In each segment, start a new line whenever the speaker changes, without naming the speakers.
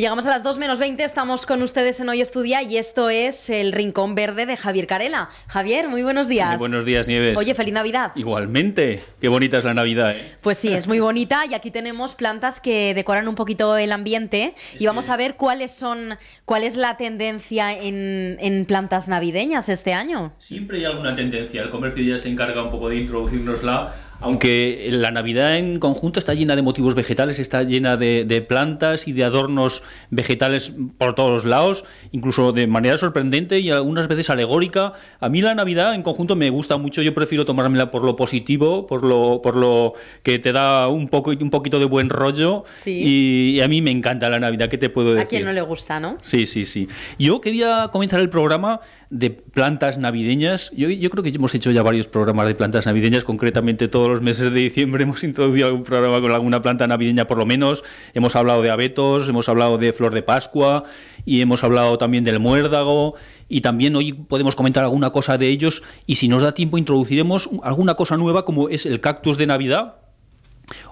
llegamos a las 2 menos 20, estamos con ustedes en Hoy Estudia y esto es el Rincón Verde de Javier Carela. Javier, muy buenos días. Muy
buenos días, Nieves. Oye, feliz Navidad. Igualmente, qué bonita es la Navidad. ¿eh?
Pues sí, es muy bonita y aquí tenemos plantas que decoran un poquito el ambiente y vamos a ver cuáles son, cuál es la tendencia en, en plantas navideñas este año.
Siempre hay alguna tendencia, el comercio ya se encarga un poco de introducirnosla aunque la Navidad en conjunto está llena de motivos vegetales, está llena de, plantas y de adornos vegetales por todos lados, incluso de manera sorprendente y algunas veces alegórica. A mí la Navidad en conjunto me gusta mucho, yo prefiero tomármela por lo positivo, por lo, por lo que te da un, poco, un poquito de buen rollo. Y, y, a mí me encanta la Navidad, ¿qué te puedo decir? A quien no
le gusta, ¿no?
Sí, sí, sí. Yo quería comenzar el programa de plantas navideñas. Yo, creo que hemos hecho ya varios programas de plantas navideñas, concretamente todos los meses de diciembre hemos introducido algún programa con alguna planta navideña por lo menos. Hemos hablado de abetos, hemos hablado de flor de Pascua y hemos hablado también del muérdago y también hoy podemos comentar alguna cosa de ellos y si nos da tiempo introduciremos alguna cosa nueva como es el cactus de Navidad,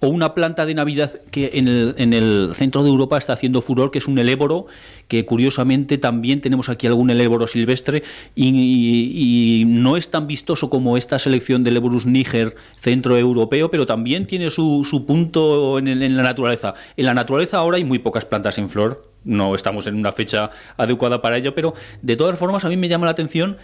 o una planta de Navidad que en el, centro de Europa está haciendo furor, que es un eléboro, que curiosamente también tenemos aquí algún eléboro silvestre y, no es tan vistoso como esta selección del niger níger centroeuropeo, pero también tiene su, su punto en la naturaleza. En la naturaleza ahora hay muy pocas plantas en flor, no estamos en una fecha adecuada para ello, pero de todas formas a mí me llama la atención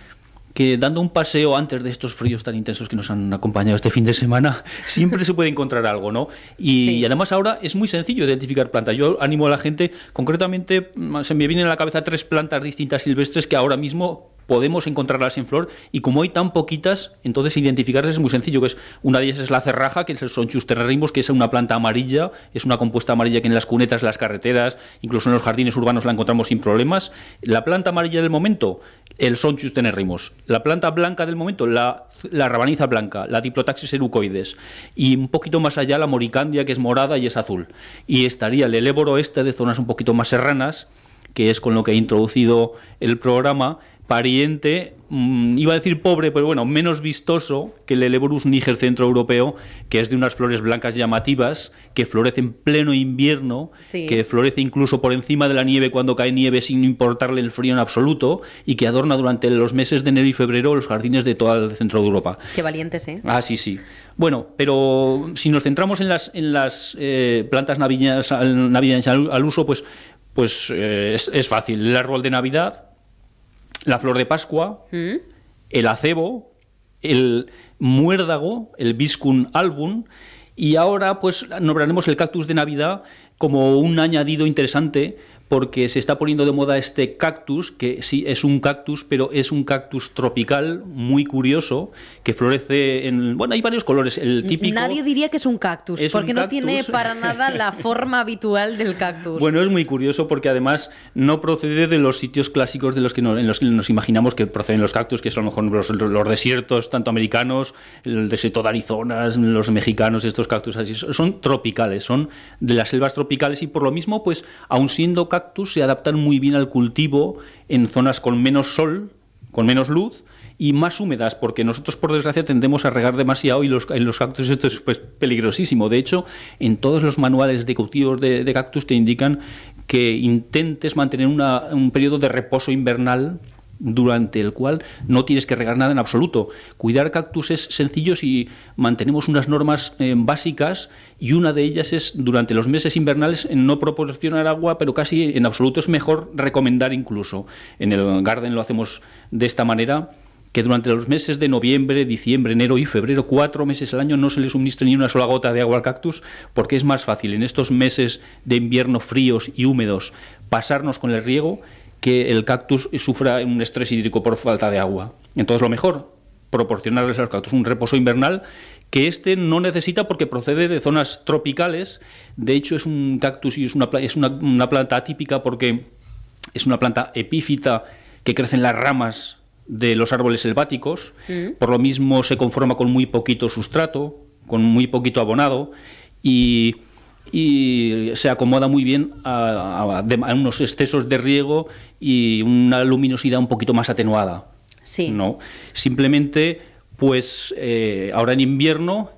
que dando un paseo antes de estos fríos tan intensos que nos han acompañado este fin de semana, siempre se puede encontrar algo, ¿no? Y, además ahora es muy sencillo identificar plantas. Yo animo a la gente, concretamente mm, se me vienen a la cabeza tres plantas distintas silvestres que ahora mismo podemos encontrarlas en flor y como hay tan poquitas, entonces identificarlas es muy sencillo, que es una de ellas es la cerraja, que es el sonchus tenerrimos que es una planta amarilla, es una compuesta amarilla que en las cunetas, las carreteras, incluso en los jardines urbanos la encontramos sin problemas. La planta amarilla del momento, el Sonchus tenerrimos. La planta blanca del momento, la, rabaniza blanca, la Diplotaxis erucoides. Y un poquito más allá, la moricandia, que es morada y es azul. Y estaría el eléboro este de zonas un poquito más serranas, que es con lo que he introducido el programa, pariente, mm, iba a decir pobre, pero bueno, menos vistoso que el Eleborus niger centroeuropeo, que es de unas flores blancas llamativas, que florece en pleno invierno, que florece incluso por encima de la nieve cuando cae nieve sin importarle el frío en absoluto, y que adorna durante los meses de enero y febrero los jardines de todo el centro de Europa.
Qué valientes, ¿eh?
Ah, sí, sí. Bueno, pero si nos centramos en las, en las eh, plantas navideñas al, al, uso, pues, pues eh, es fácil. El árbol de Navidad, la flor de Pascua, mm. el acebo, el muérdago, el viscum album, y ahora pues nombraremos el cactus de Navidad como un añadido interesante porque se está poniendo de moda este cactus, que sí es un cactus, pero es un cactus tropical muy curioso, que florece en... Bueno, hay varios colores, el típico... Nadie
diría que es un cactus, porque no tiene para nada la forma habitual del cactus. Bueno,
es muy curioso porque además no procede de los sitios clásicos de los que nos, en los que nos imaginamos que proceden los cactus, que son a lo mejor los, desiertos, tanto americanos, el desierto de Arizona, los mexicanos, estos cactus así, son tropicales, son de las selvas tropicales y por lo mismo, pues, aún siendo cactus, cactus se adaptan muy bien al cultivo en zonas con menos sol, con menos luz y más húmedas, porque nosotros por desgracia tendemos a regar demasiado y los, en los cactus esto es pues, peligrosísimo. De hecho, en todos los manuales de cultivos de, cactus te indican que intentes mantener un periodo de reposo invernal durante el cual no tienes que regar nada en absoluto. Cuidar cactus es sencillo si mantenemos unas normas eh, básicas y una de ellas es durante los meses invernales no proporcionar agua, pero casi en absoluto es mejor recomendar incluso. En el garden lo hacemos de esta manera que durante los meses de noviembre, diciembre, enero y febrero, cuatro meses al año, no se le suministre ni una sola gota de agua al cactus, porque es más fácil en estos meses de invierno fríos y húmedos pasarnos con el riego que el cactus sufra un estrés hídrico por falta de agua. Entonces lo mejor, proporcionarles al cactus un reposo invernal que este no necesita porque procede de zonas tropicales. De hecho es un cactus y es una, es una, planta atípica porque es una planta epífita que crece en las ramas de los árboles selváticos, mm. por lo mismo se conforma con muy poquito sustrato, con muy poquito abonado y y se acomoda muy bien a, unos excesos de riego y una luminosidad un poquito más atenuada. Sí. ¿no? Simplemente, pues eh, ahora en invierno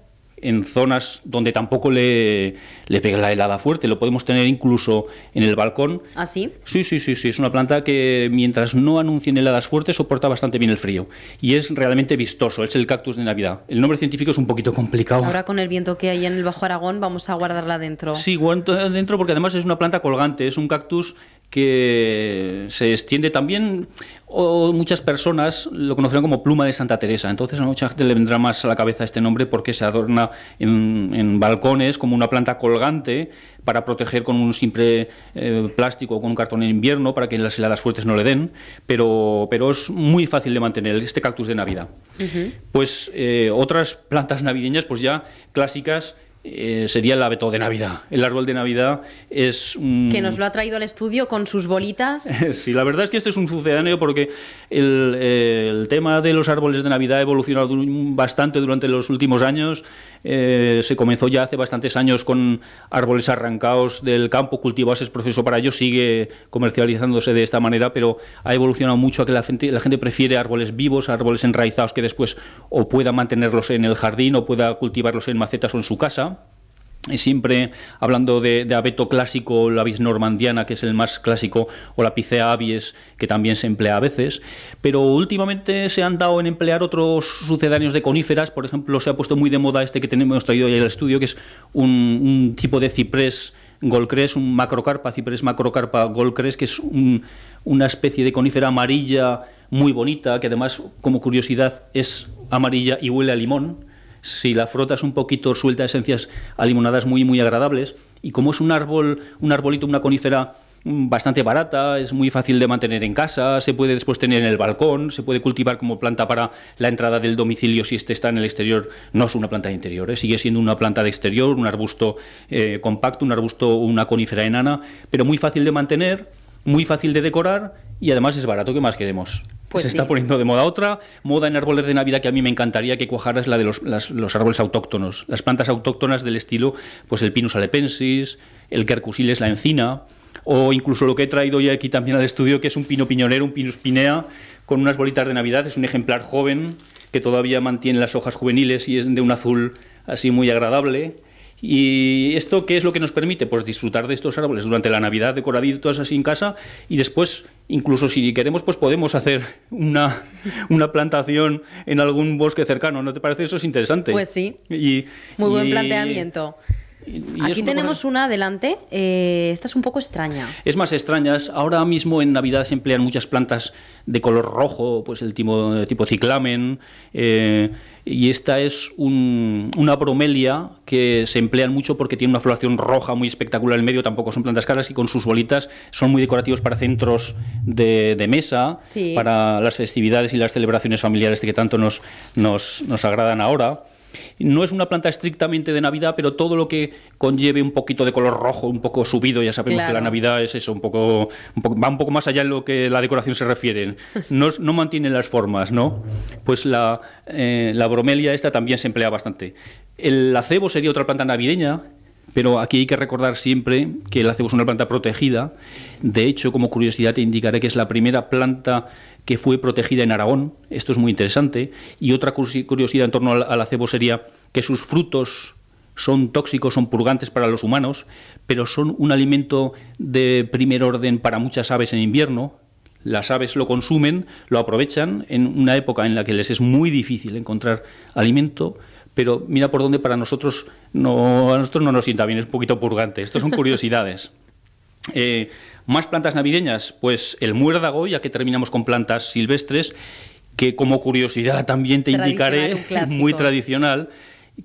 en zonas donde tampoco le, le pega la helada fuerte. Lo podemos tener incluso en el balcón. ¿Ah, sí? Sí, sí, sí, sí. Es una planta que mientras no anuncien heladas fuertes soporta bastante bien el frío. Y es realmente vistoso. Es el cactus de Navidad. El nombre científico es un poquito complicado. Ahora
con el viento que hay en el Bajo Aragón vamos a guardarla dentro. Sí,
guardarla dentro porque además es una planta colgante. Es un cactus que se extiende también, o muchas personas lo conocerán como pluma de Santa Teresa. Entonces a mucha gente le vendrá más a la cabeza este nombre porque se adorna en, balcones como una planta colgante para proteger con un simple eh, plástico o con un cartón en invierno para que las heladas fuertes no le den, pero, pero es muy fácil de mantener este cactus de Navidad. Pues eh, otras plantas navideñas, pues ya clásicas eh, sería el abeto de Navidad. El árbol de Navidad es un... Que nos
lo ha traído al estudio con sus bolitas.
sí, la verdad es que este es un sucedáneo porque el, eh, el tema de los árboles de Navidad ha evolucionado bastante durante los últimos años. Eh, se comenzó ya hace bastantes años con árboles arrancados del campo, cultivados, ese proceso para ello, sigue comercializándose de esta manera, pero ha evolucionado mucho a que la gente, la gente prefiere árboles vivos, árboles enraizados que después o pueda mantenerlos en el jardín o pueda cultivarlos en macetas o en su casa siempre hablando de, abeto clásico, la vis normandiana, que es el más clásico, o la picea avies, que también se emplea a veces, pero últimamente se han dado en emplear otros sucedáneos de coníferas, por ejemplo, se ha puesto muy de moda este que tenemos traído hoy al estudio, que es un, tipo de ciprés golcres, un macrocarpa, ciprés macrocarpa golcres, que es una especie de conífera amarilla muy bonita, que además, como curiosidad, es amarilla y huele a limón, si la es un poquito suelta esencias alimonadas muy muy agradables y como es un árbol, un arbolito, una conífera mm, bastante barata, es muy fácil de mantener en casa, se puede después tener en el balcón, se puede cultivar como planta para la entrada del domicilio si este está en el exterior, no es una planta de interior, ¿eh? sigue siendo una planta de exterior, un arbusto eh, compacto, un arbusto, una conífera enana, pero muy fácil de mantener, muy fácil de decorar y además es barato, ¿qué más queremos? Pues se está poniendo de moda otra. Moda en árboles de Navidad que a mí me encantaría que cuajara es la de los, árboles autóctonos. Las plantas autóctonas del estilo, pues el Pinus alepensis, el es la encina, o incluso lo que he traído ya aquí también al estudio, que es un pino piñonero, un Pinus pinea, con unas bolitas de Navidad. Es un ejemplar joven que todavía mantiene las hojas juveniles y es de un azul así muy agradable ¿Y esto qué es lo que nos permite? Pues disfrutar de estos árboles durante la Navidad, decoraditos así en casa, y después, incluso si queremos, pues podemos hacer una, plantación en algún bosque cercano. ¿No te parece eso? Es interesante. Pues sí. Muy buen planteamiento. Aquí tenemos
una adelante, eh, esta es un poco extraña.
Es más extraña, ahora mismo en Navidad se emplean muchas plantas de color rojo, pues el tipo, tipo ciclamen, eh, y esta es una bromelia que se emplean mucho porque tiene una floración roja muy espectacular en el medio, tampoco son plantas caras y con sus bolitas son muy decorativos para centros de, mesa, para las festividades y las celebraciones familiares que tanto nos agradan ahora. No es una planta estrictamente de Navidad, pero todo lo que conlleve un poquito de color rojo, un poco subido, ya sabemos que la Navidad es eso, un poco, va un poco más allá en lo que la decoración se refiere. No, no mantiene las formas, ¿no? Pues la, eh, la bromelia esta también se emplea bastante. El acebo sería otra planta navideña pero aquí hay que recordar siempre que el acebo es una planta protegida. De hecho, como curiosidad te indicaré que es la primera planta que fue protegida en Aragón. Esto es muy interesante. Y otra curiosidad en torno al acebo sería que sus frutos son tóxicos, son purgantes para los humanos, pero son un alimento de primer orden para muchas aves en invierno. Las aves lo consumen, lo aprovechan en una época en la que les es muy difícil encontrar alimento pero mira por dónde para nosotros no, nos sienta bien, es un poquito purgante. Esto son curiosidades. Eh, ¿Más plantas navideñas? Pues el muérdago, ya que terminamos con plantas silvestres, que como curiosidad también te indicaré, muy tradicional,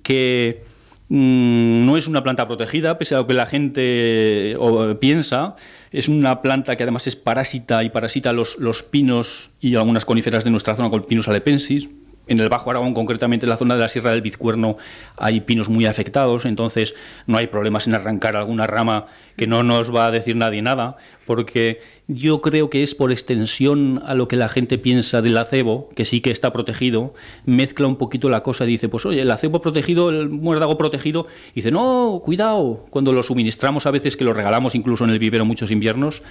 que mm, no es una planta protegida, pese a lo que la gente piensa. Es una planta que además es parásita y parasita los, pinos y algunas coníferas de nuestra zona, con pinus alepensis, en el Bajo Aragón, concretamente en la zona de la Sierra del Bizcuerno, hay pinos muy afectados, entonces no hay problemas en arrancar alguna rama que no nos va a decir nadie nada, porque yo creo que es por extensión a lo que la gente piensa del acebo, que sí que está protegido, mezcla un poquito la cosa, y dice, pues oye, el acebo protegido, el muérdago protegido, y dice, no, cuidado, cuando lo suministramos a veces, que lo regalamos incluso en el vivero muchos inviernos,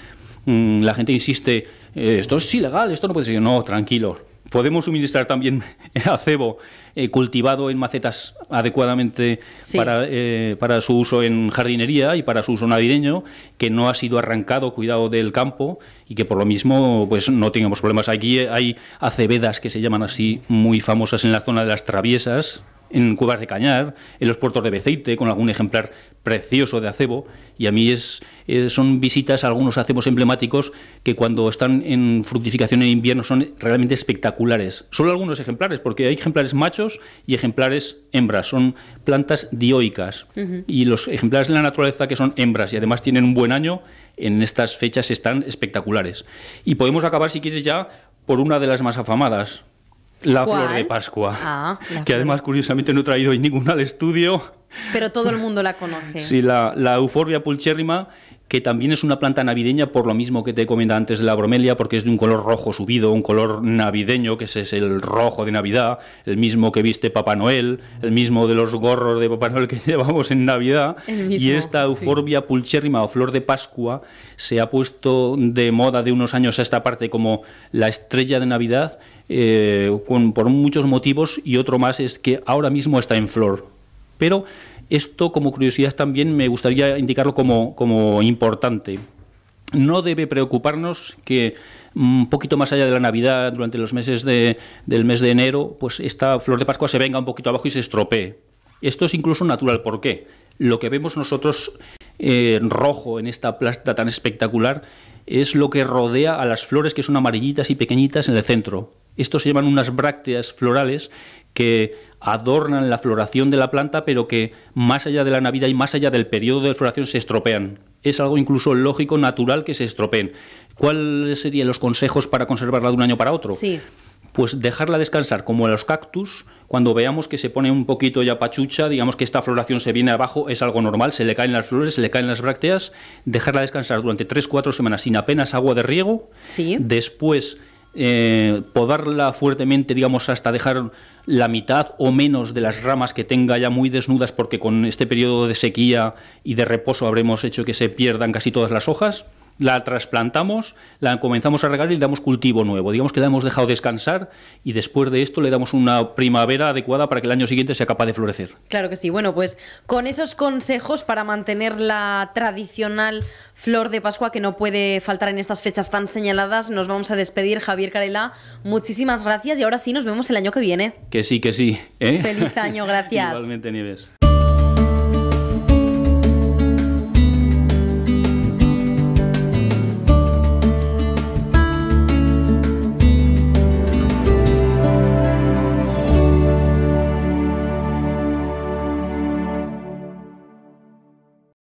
mm, la gente insiste, eh, esto es ilegal, esto no puede ser, no, tranquilo podemos suministrar también acebo eh, cultivado en macetas adecuadamente para, eh, para, su uso en jardinería y para su uso navideño, que no ha sido arrancado, cuidado del campo y que por lo mismo pues no tengamos problemas. Aquí hay acevedas que se llaman así muy famosas en la zona de las traviesas, en cuevas de cañar, en los puertos de Beceite, con algún ejemplar precioso de acebo. Y a mí es, eh, son visitas a algunos acebos emblemáticos que cuando están en fructificación en invierno son realmente espectaculares. Solo algunos ejemplares, porque hay ejemplares machos y ejemplares hembras. Son plantas dioicas. Y los ejemplares de la naturaleza que son hembras y además tienen un buen año, en estas fechas están espectaculares. Y podemos acabar, si quieres, ya por una de las más afamadas, la flor de Pascua.
Ah, que
además, curiosamente, no he traído hoy ninguna al estudio.
Pero todo el mundo la conoce. sí,
la, la pulchérrima que también es una planta navideña por lo mismo que te comentaba antes de la bromelia, porque es de un color rojo subido, un color navideño, que ese es el rojo de Navidad, el mismo que viste Papá Noel, el mismo de los gorros de Papá Noel que llevamos en Navidad. y esta euforbia pulcherrima pulchérrima o flor de Pascua se ha puesto de moda de unos años a esta parte como la estrella de Navidad eh, con, por muchos motivos y otro más es que ahora mismo está en flor. Pero esto como curiosidad también me gustaría indicarlo como, importante. No debe preocuparnos que un mm, poquito más allá de la Navidad, durante los meses del mes de enero, pues esta flor de Pascua se venga un poquito abajo y se estropee. Esto es incluso natural. ¿Por qué? Lo que vemos nosotros eh, en rojo en esta planta tan espectacular es lo que rodea a las flores que son amarillitas y pequeñitas en el centro. Estos se llaman unas brácteas florales que adornan la floración de la planta, pero que más allá de la Navidad y más allá del periodo de floración se estropean. Es algo incluso lógico, natural que se estropeen. ¿Cuáles serían los consejos para conservarla de un año para otro? Sí. Pues dejarla descansar, como a los cactus, cuando veamos que se pone un poquito ya pachucha, digamos que esta floración se viene abajo, es algo normal, se le caen las flores, se le caen las brácteas, dejarla descansar durante 3-4 semanas sin apenas agua de riego. Sí. Después eh, podarla fuertemente, digamos, hasta dejar la mitad o menos de las ramas que tenga ya muy desnudas, porque con este periodo de sequía y de reposo habremos hecho que se pierdan casi todas las hojas la trasplantamos, la comenzamos a regar y le damos cultivo nuevo. Digamos que la hemos dejado descansar y después de esto le damos una primavera adecuada para que el año siguiente sea capaz de florecer.
Claro que sí. Bueno, pues con esos consejos para mantener la tradicional flor de Pascua que no puede faltar en estas fechas tan señaladas, nos vamos a despedir. Javier Carela, muchísimas gracias y ahora sí nos vemos el año que viene.
Que sí, que sí. ¿eh? Feliz año, gracias. Nieves.